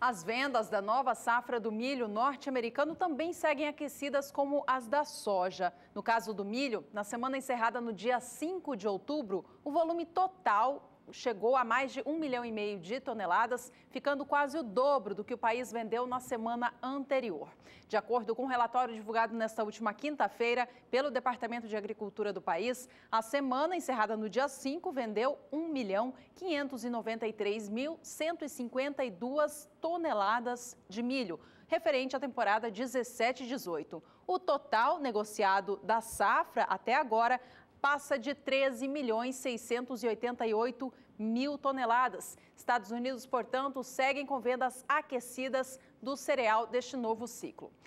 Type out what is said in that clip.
As vendas da nova safra do milho norte-americano também seguem aquecidas como as da soja. No caso do milho, na semana encerrada no dia 5 de outubro, o volume total chegou a mais de um milhão e meio de toneladas, ficando quase o dobro do que o país vendeu na semana anterior. De acordo com o um relatório divulgado nesta última quinta-feira pelo Departamento de Agricultura do país, a semana encerrada no dia 5 vendeu 1 milhão 593 mil 152 toneladas de milho, referente à temporada 17-18. O total negociado da safra até agora passa de 13 milhões 688 mil toneladas. Estados Unidos, portanto, seguem com vendas aquecidas do cereal deste novo ciclo.